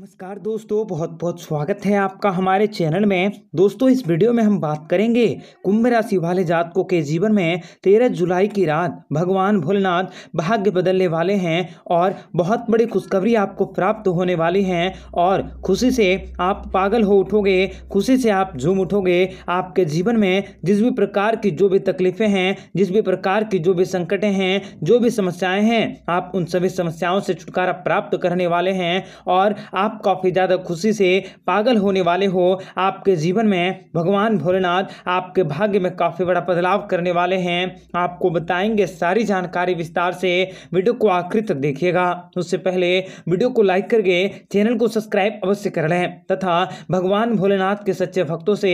नमस्कार दोस्तों बहुत बहुत स्वागत है आपका हमारे चैनल में दोस्तों इस वीडियो में हम बात करेंगे कुंभ राशि वाले जातकों के जीवन में तेरह जुलाई की रात भगवान भोलेनाथ भाग्य बदलने वाले हैं और बहुत बड़ी खुशखबरी आपको प्राप्त होने वाली है और खुशी से आप पागल हो उठोगे खुशी से आप झूम उठोगे आपके जीवन में जिस भी प्रकार की जो भी तकलीफें हैं जिस भी प्रकार की जो भी संकटें हैं जो भी समस्याएँ हैं आप उन सभी समस्याओं से छुटकारा प्राप्त करने वाले हैं और आप आप काफ़ी ज़्यादा खुशी से पागल होने वाले हो आपके जीवन में भगवान भोलेनाथ आपके भाग्य में काफ़ी बड़ा बदलाव करने वाले हैं आपको बताएंगे सारी जानकारी विस्तार से वीडियो को आखिर तक देखिएगा उससे पहले वीडियो को लाइक करके चैनल को सब्सक्राइब अवश्य कर लें तथा भगवान भोलेनाथ के सच्चे भक्तों से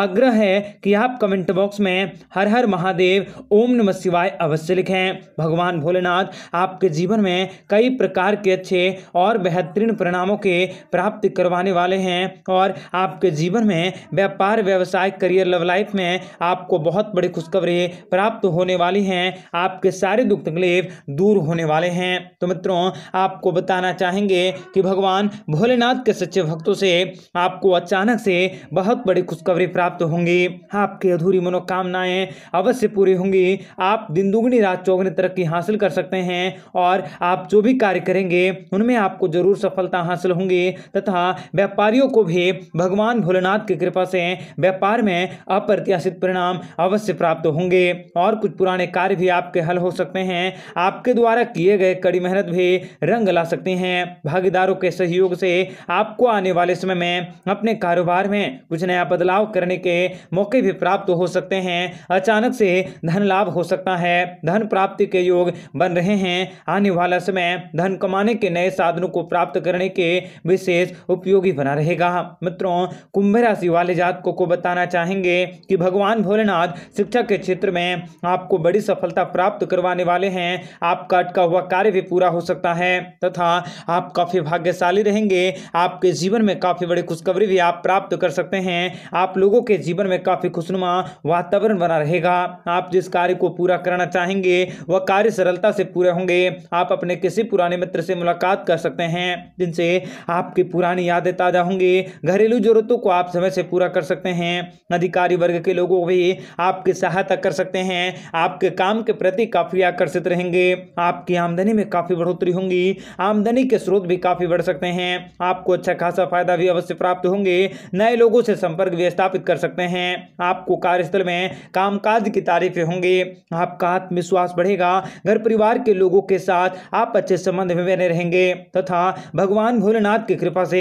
आग्रह है कि आप कमेंट बॉक्स में हर हर महादेव ओम नम शिवाय अवश्य लिखें भगवान भोलेनाथ आपके जीवन में कई प्रकार के अच्छे और बेहतरीन परिणामों के प्राप्त करवाने वाले हैं और आपके जीवन में व्यापार व्यवसाय करियर लव लाइफ में आपको बहुत बड़ी खुशखबरी प्राप्त होने वाली हैं आपके सारे दुख तकलीफ दूर होने वाले हैं तो मित्रों आपको बताना चाहेंगे कि भगवान भोलेनाथ के सच्चे भक्तों से आपको अचानक से बहुत बड़ी खुशखबरी प्राप्त होंगी आपकी अधूरी मनोकामनाएं अवश्य पूरी होंगी आप दिन दुगनी रात चौगनी तरक्की हासिल कर सकते हैं और आप जो भी कार्य करेंगे उनमें आपको जरूर सफलता हासिल होंगे तथा व्यापारियों को भी भगवान भोलेनाथ की कृपा से व्यापार में अप्रत्याशित परिणाम अवश्य प्राप्त होंगे और कुछ पुराने कार्य भी आपके हल हो सकते हैं आपके द्वारा किए गए कड़ी मेहनत भी रंग ला सकते हैं भागीदारों के सहयोग से आपको आने वाले समय में अपने कारोबार में कुछ नया बदलाव करने के मौके भी प्राप्त हो सकते हैं अचानक से धन लाभ हो सकता है धन प्राप्ति के योग बन रहे हैं आने वाला समय धन कमाने के नए साधनों को प्राप्त करने के विशेष उपयोगी बना रहेगा मित्रों कुंभ राशि वाले जातकों को बताना चाहेंगे कि भगवान भोलेनाथ शिक्षा के क्षेत्र में आपको बड़ी सफलता प्राप्त करवाने वाले हैं आपका अटका हुआ कार्य भी पूरा हो सकता है तथा आप काफ़ी भाग्यशाली रहेंगे आपके जीवन में काफ़ी बड़ी खुशखबरी भी आप प्राप्त कर सकते हैं आप लोगों के जीवन में काफ़ी खुशनुमा वातावरण बना रहेगा आप जिस कार्य को पूरा करना चाहेंगे वह कार्य सरलता से पूरे होंगे आप अपने किसी पुराने मित्र से मुलाकात कर सकते हैं जिनसे आपकी पुरानी यादें ताज़ा होंगी घरेलू जरूरतों को आप समय से पूरा कर सकते हैं अधिकारी वर्ग के लोगों को भी आपकी सहायता कर सकते हैं आपके काम के प्रति काफ़ी आकर्षित रहेंगे आपकी आमदनी में काफ़ी बढ़ोतरी होंगी आमदनी के स्रोत भी काफ़ी बढ़ सकते हैं आपको अच्छा खासा फायदा भी अवश्य प्राप्त होंगे नए लोगों से संपर्क भी स्थापित कर सकते हैं आपको कार्यस्थल में कामकाज की तारीफें होंगे आपका आत्मविश्वास बढ़ेगा घर परिवार के लोगों के साथ आप अच्छे संबंध में बने रहेंगे तथा भगवान भोलेनाथ जगन्नाथ की कृपा से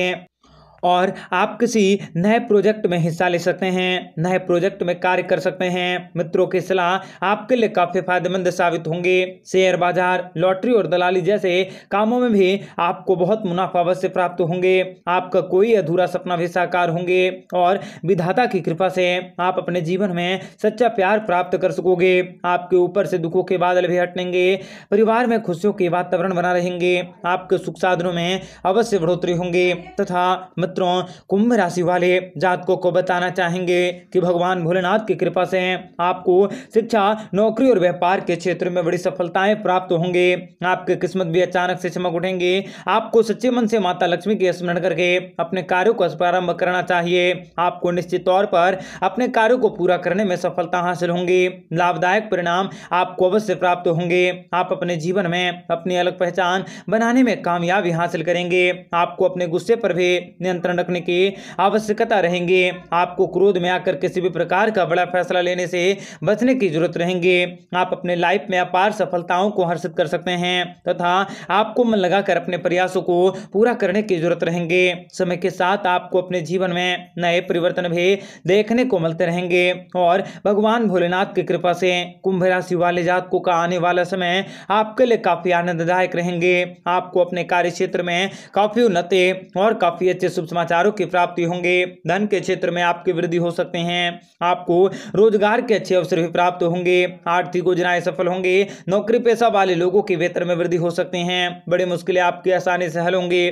और आप किसी नए प्रोजेक्ट में हिस्सा ले सकते हैं नए प्रोजेक्ट में कार्य कर सकते हैं मित्रों की सलाह आपके लिए काफ़ी फायदेमंद साबित होंगे शेयर बाजार लॉटरी और दलाली जैसे कामों में भी आपको बहुत मुनाफा अवश्य प्राप्त होंगे आपका कोई अधूरा सपना भी साकार होंगे और विधाता की कृपा से आप अपने जीवन में सच्चा प्यार प्राप्त कर सकोगे आपके ऊपर से दुखों के बादल भी हटनेंगे परिवार में खुशियों के वातावरण बना रहेंगे आपके सुख साधनों में अवश्य बढ़ोतरी होंगे तथा मित्रों कुंभ राशि वाले जातकों को बताना चाहेंगे कि भगवान भोलेनाथ की कृपा से आपको शिक्षा नौकरी और व्यापार के क्षेत्र में बड़ी सफलताएं प्राप्त होंगे आपके किस्मत भी अचानक से चमक उठेंगे आपको सच्चे मन से माता लक्ष्मी के स्मरण करके अपने कार्यों को प्रारंभ करना चाहिए आपको निश्चित तौर पर अपने कार्यों को पूरा करने में सफलता हासिल होंगी लाभदायक परिणाम आपको अवश्य प्राप्त होंगे आप अपने जीवन में अपनी अलग पहचान बनाने में कामयाबी हासिल करेंगे आपको अपने गुस्से पर भी नियंत्रण रखने की आवश्यकता रहेंगे आपको क्रोध में आकर किसी भी प्रकार का बड़ा फैसला लेने से बचने की जरूरत रहेंगे आप अपने लाइफ में अपार सफलताओं को हर्षित कर सकते हैं तथा आपको मन लगाकर अपने प्रयासों को पूरा करने की जरूरत रहेंगे समय के साथ आपको अपने जीवन में नए परिवर्तन भी देखने को मिलते रहेंगे और भगवान भोलेनाथ की कृपा से कुंभ राशि वाले जातकों का आने वाला समय आपके लिए काफी आनंददायक रहेंगे आपको अपने कार्य क्षेत्र में काफी उन्नति और काफी अच्छे शुभ शुभ समाचारों की प्राप्ति होंगे धन के क्षेत्र में आपकी वृद्धि हो सकते हैं आपको रोजगार के अच्छे अवसर भी प्राप्त होंगे आर्थिक योजनाएं सफल होंगे नौकरी पेशा वाले लोगों के वेतन में वृद्धि हो सकते हैं बड़ी मुश्किलें आपकी आसानी से हल होंगे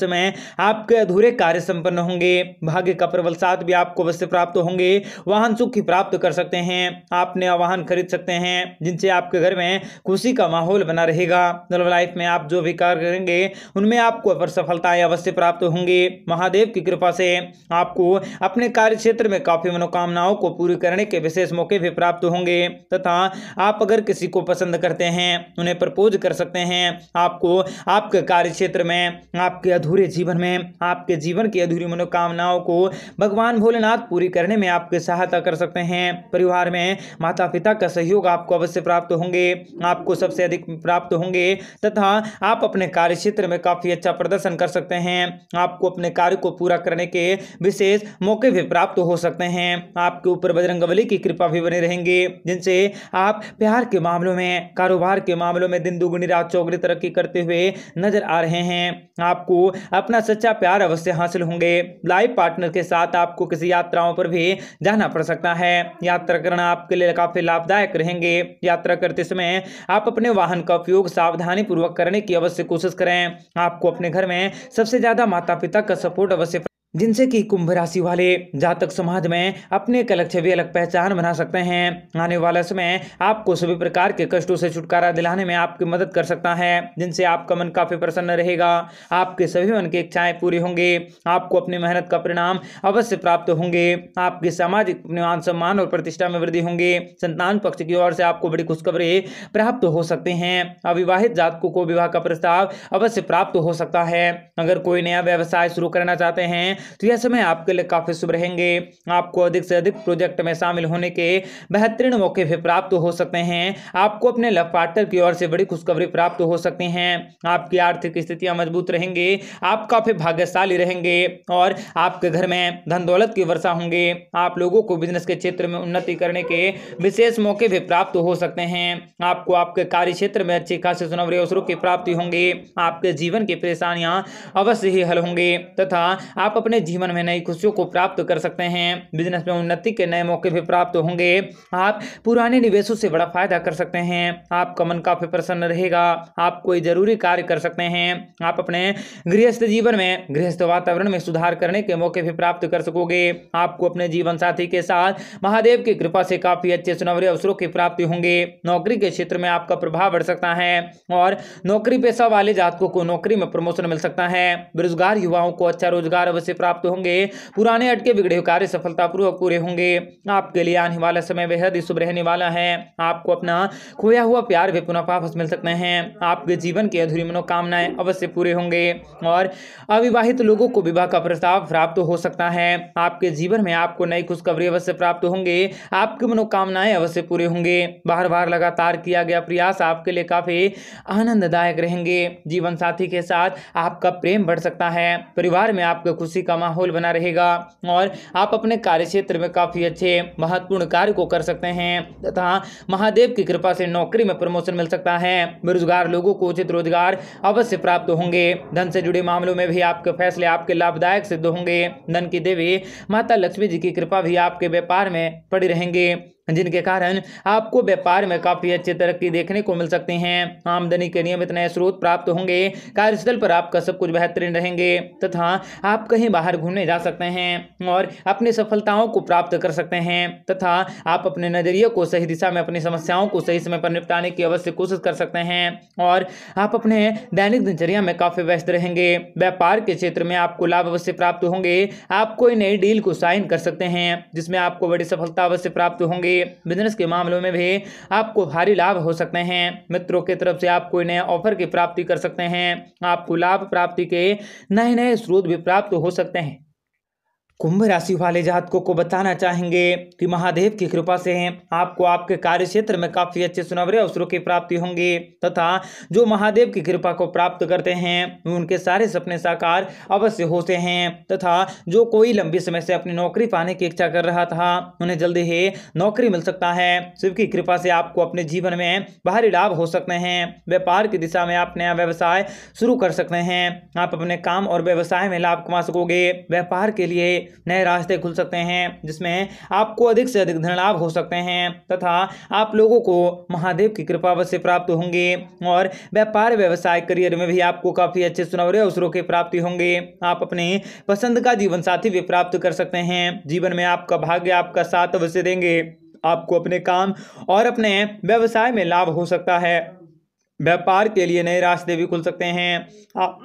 समय आपके अधूरे कार्य संपन्न होंगे भाग्य का प्रबल साथ भी आपको अवश्य प्राप्त होंगे वाहन सुख की प्राप्त कर सकते हैं आप नया वाहन खरीद सकते हैं जिनसे आपके घर में खुशी का माहौल बना रहेगा लाइफ में आप जो भी कार्य करेंगे उनमें आपको अपर सफलताएं अवश्य प्राप्त होंगे महादेव की कृपा से आपको अपने कार्य क्षेत्र में काफ़ी मनोकामनाओं को पूरी करने के विशेष मौके भी प्राप्त होंगे तथा आप अगर किसी को पसंद करते हैं उन्हें प्रपोज कर सकते हैं आपको आपके कार्य क्षेत्र में आपके अधूरे जीवन में आपके जीवन की अधूरी मनोकामनाओं को भगवान भोलेनाथ पूरी करने में आपकी सहायता कर सकते हैं परिवार में माता पिता का सहयोग आपको अवश्य प्राप्त होंगे आपको सबसे अधिक प्राप्त होंगे तथा आप अपने कार्य क्षेत्र में काफ़ी अच्छा प्रदर्शन कर सकते हैं आपको अपने कार्य कार्य को पूरा करने के विशेष मौके भी प्राप्त हो सकते हैं आपके ऊपर बजरंग की कृपा भी बने रहेंगे जिनसे आप प्यार के मामलों में कारोबार के मामलों में दिन दुगुनी रात चौगनी तरक्की करते हुए नजर आ रहे हैं आपको अपना सच्चा प्यार अवश्य हासिल होंगे लाइफ पार्टनर के साथ आपको किसी यात्राओं पर भी जाना पड़ सकता है यात्रा करना आपके लिए काफी लाभदायक रहेंगे यात्रा करते समय आप अपने वाहन का उपयोग सावधानी पूर्वक करने की अवश्य कोशिश करें आपको अपने घर में सबसे ज्यादा माता पिता का सपोर्ट कोड अवश्य जिनसे कि कुंभ राशि वाले जातक समाज में अपने एक अलग छवि अलग पहचान बना सकते हैं आने वाला समय आपको सभी प्रकार के कष्टों से छुटकारा दिलाने में आपकी मदद कर सकता है जिनसे आपका मन काफी प्रसन्न रहेगा आपके सभी मन की इच्छाएं पूरी होंगे आपको अपनी मेहनत का परिणाम अवश्य प्राप्त होंगे आपके सामाजिक मान सम्मान और प्रतिष्ठा में वृद्धि होंगे संतान पक्ष की ओर से आपको बड़ी खुशखबरी प्राप्त हो सकते हैं अविवाहित जातकों को विवाह का प्रस्ताव अवश्य प्राप्त हो सकता है अगर कोई नया व्यवसाय शुरू करना चाहते हैं तो यह समय आपके लिए काफ़ी शुभ रहेंगे आपको अधिक से अधिक प्रोजेक्ट में शामिल होने के बेहतरीन मौके भी प्राप्त हो सकते हैं आपको अपने लव पार्टनर की ओर से बड़ी खुशखबरी प्राप्त हो सकती हैं आपकी आर्थिक स्थितियाँ मजबूत रहेंगे आप काफ़ी भाग्यशाली रहेंगे और आपके घर में धन दौलत की वर्षा होंगे आप लोगों को बिजनेस के क्षेत्र में उन्नति करने के विशेष मौके भी प्राप्त हो सकते हैं आपको आपके कार्य क्षेत्र में अच्छी खासी सुनवरे अवसरों की प्राप्ति होंगे आपके जीवन की परेशानियां अवश्य ही हल होंगे तथा आप अपने अपने जीवन में नई खुशियों को प्राप्त कर सकते हैं बिजनेस में उन्नति के नए मौके भी प्राप्त होंगे आप पुराने निवेशों से बड़ा फायदा कर सकते हैं आपका मन काफी प्रसन्न रहेगा आप कोई जरूरी कार्य कर सकते हैं आप अपने गृहस्थ जीवन में गृहस्थ वातावरण में सुधार करने के मौके भी प्राप्त कर सकोगे आपको अपने जीवन साथी के साथ महादेव की कृपा से काफी अच्छे सुनवरे अवसरों की प्राप्ति होंगे नौकरी के क्षेत्र में आपका प्रभाव बढ़ सकता है और नौकरी पेशा वाले जातकों को नौकरी में प्रमोशन मिल सकता है बेरोजगार युवाओं को अच्छा रोजगार अवश्य प्राप्त होंगे पुराने अटके बिगड़े हुए कार्य सफलतापूर्वक पूरे होंगे आपके लिए आने वाला समय बेहद ही शुभ रहने वाला है आपको अपना खोया हुआ प्यार भी पुनः वापस मिल सकते हैं आपके जीवन की अधूरी मनोकामनाएं अवश्य पूरे होंगे और अविवाहित लोगों को विवाह का प्रस्ताव प्राप्त हो सकता है आपके जीवन में आपको नई खुशखबरी अवश्य प्राप्त होंगे आपकी मनोकामनाएं अवश्य पूरे होंगे बार बार लगातार किया गया प्रयास आपके लिए काफी आनंददायक रहेंगे जीवन साथी के साथ आपका प्रेम बढ़ सकता है परिवार में आपका खुशी का माहौल बना रहेगा और आप अपने कार्य क्षेत्र में काफ़ी अच्छे महत्वपूर्ण कार्य को कर सकते हैं तथा महादेव की कृपा से नौकरी में प्रमोशन मिल सकता है बेरोजगार लोगों को उचित रोजगार अवश्य प्राप्त होंगे धन से जुड़े मामलों में भी आपके फैसले आपके लाभदायक सिद्ध होंगे धन की देवी माता लक्ष्मी जी की कृपा भी आपके व्यापार में पड़ी रहेंगे जिनके कारण आपको व्यापार में काफ़ी अच्छी तरक्की देखने को मिल सकती है आमदनी के नियमित नए स्रोत प्राप्त होंगे कार्यस्थल पर आपका सब कुछ बेहतरीन रहेंगे तथा आप कहीं बाहर घूमने जा सकते हैं और अपनी सफलताओं को प्राप्त कर सकते हैं तथा आप अपने नज़रिए को सही दिशा में अपनी समस्याओं को सही समय पर निपटाने की अवश्य कोशिश कर सकते हैं और आप अपने दैनिक दिनचर्या में काफ़ी व्यस्त रहेंगे व्यापार के क्षेत्र में आपको लाभ अवश्य प्राप्त होंगे आप कोई नई डील को साइन कर सकते हैं जिसमें आपको बड़ी सफलता अवश्य प्राप्त होंगे बिजनेस के मामलों में भी आपको भारी लाभ हो सकते हैं मित्रों की तरफ से आप कोई नए ऑफर की प्राप्ति कर सकते हैं आपको लाभ प्राप्ति के नए नए स्रोत भी प्राप्त हो सकते हैं कुंभ राशि वाले जातकों को बताना चाहेंगे कि महादेव की कृपा से आपको आपके कार्य क्षेत्र में काफी अच्छे सुनवरे अवसरों की प्राप्ति होंगी तथा जो महादेव की कृपा को प्राप्त करते हैं उनके सारे सपने साकार अवश्य होते हैं तथा जो कोई लंबी समय से अपनी नौकरी पाने की इच्छा कर रहा था उन्हें जल्दी ही नौकरी मिल सकता है शिव की कृपा से आपको अपने जीवन में भारी लाभ हो सकते हैं व्यापार की दिशा में आप नया व्यवसाय शुरू कर सकते हैं आप अपने काम और व्यवसाय में लाभ कमा सकोगे व्यापार के लिए नए रास्ते खुल सकते हैं जिसमें आपको अधिक से अधिक धन लाभ हो सकते हैं तथा आप लोगों को महादेव की कृपा अवश्य प्राप्त होंगे और व्यापार व्यवसाय करियर में भी आपको काफ़ी अच्छे सुनहरे अवसरों की प्राप्ति होंगे आप अपने पसंद का जीवन साथी भी प्राप्त कर सकते हैं जीवन में आपका भाग्य आपका साथ अवश्य देंगे आपको अपने काम और अपने व्यवसाय में लाभ हो सकता है व्यापार के लिए नए रास्ते भी खुल सकते हैं आप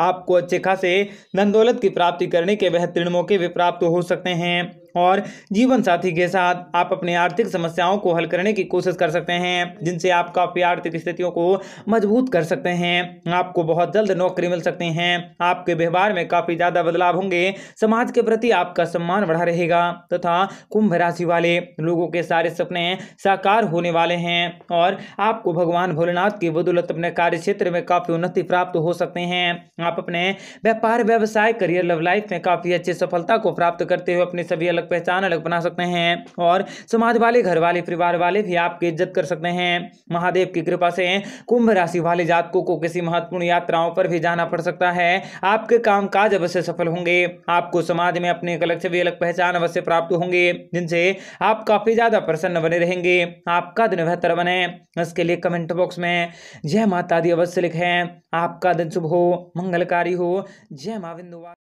आपको अच्छे खासे धन दौलत की प्राप्ति करने के बेहतरीन मौके भी प्राप्त हो सकते हैं और जीवन साथी के साथ आप अपने आर्थिक समस्याओं को हल करने की कोशिश कर सकते हैं जिनसे आप काफ़ी आर्थिक स्थितियों को मजबूत कर सकते हैं आपको बहुत जल्द नौकरी मिल सकती हैं आपके व्यवहार में काफ़ी ज़्यादा बदलाव होंगे समाज के प्रति आपका सम्मान बढ़ा रहेगा तथा कुंभ राशि वाले लोगों के सारे सपने साकार होने वाले हैं और आपको भगवान भोलेनाथ की बदौलत अपने कार्य क्षेत्र में काफ़ी उन्नति प्राप्त हो सकते हैं आप अपने व्यापार व्यवसाय करियर लव लाइफ में काफ़ी अच्छी सफलता को प्राप्त करते हुए अपने सभी अलग पहचान अलग बना सकते हैं और समाज वाले घर वाले परिवार वाले भी आपकी इज्जत कर सकते हैं महादेव की कृपा से कुंभ राशि वाले जातकों को किसी महत्वपूर्ण यात्राओं पर भी जाना पड़ सकता है आपके काम काज अवश्य सफल होंगे आपको समाज में अपने एक अलग से भी अलग पहचान अवश्य प्राप्त होंगे जिनसे आप काफी ज्यादा प्रसन्न बने रहेंगे आपका दिन बेहतर बने इसके लिए कमेंट बॉक्स में जय माता दी अवश्य लिखें आपका दिन शुभ हो मंगलकारी हो जय माँ बिंदुवार